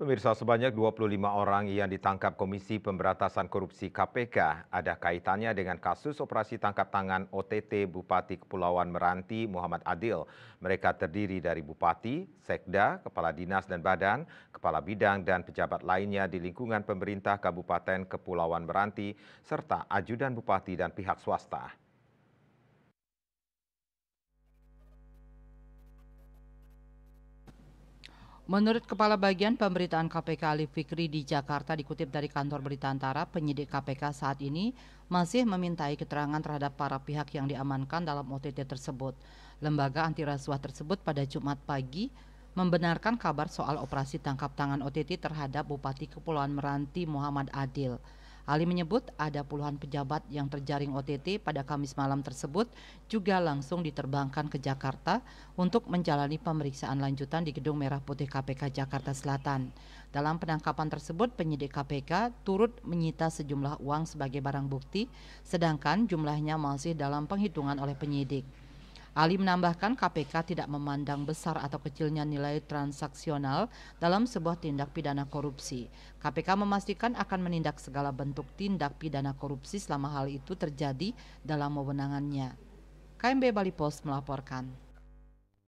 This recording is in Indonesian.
Pemirsa sebanyak 25 orang yang ditangkap Komisi Pemberantasan Korupsi KPK ada kaitannya dengan kasus operasi tangkap tangan OTT Bupati Kepulauan Meranti Muhammad Adil. Mereka terdiri dari Bupati, Sekda, Kepala Dinas dan Badan, Kepala Bidang dan pejabat lainnya di lingkungan pemerintah Kabupaten Kepulauan Meranti serta Ajudan Bupati dan pihak swasta. Menurut Kepala Bagian Pemberitaan KPK Ali Fikri di Jakarta dikutip dari kantor berita antara, penyidik KPK saat ini masih memintai keterangan terhadap para pihak yang diamankan dalam OTT tersebut. Lembaga anti rasuah tersebut pada Jumat pagi membenarkan kabar soal operasi tangkap tangan OTT terhadap Bupati Kepulauan Meranti Muhammad Adil. Ali menyebut ada puluhan pejabat yang terjaring OTT pada Kamis malam tersebut juga langsung diterbangkan ke Jakarta untuk menjalani pemeriksaan lanjutan di Gedung Merah Putih KPK Jakarta Selatan. Dalam penangkapan tersebut, penyidik KPK turut menyita sejumlah uang sebagai barang bukti, sedangkan jumlahnya masih dalam penghitungan oleh penyidik. Ali menambahkan KPK tidak memandang besar atau kecilnya nilai transaksional dalam sebuah tindak pidana korupsi. KPK memastikan akan menindak segala bentuk tindak pidana korupsi selama hal itu terjadi dalam wewenangannya. KMB Bali Post melaporkan.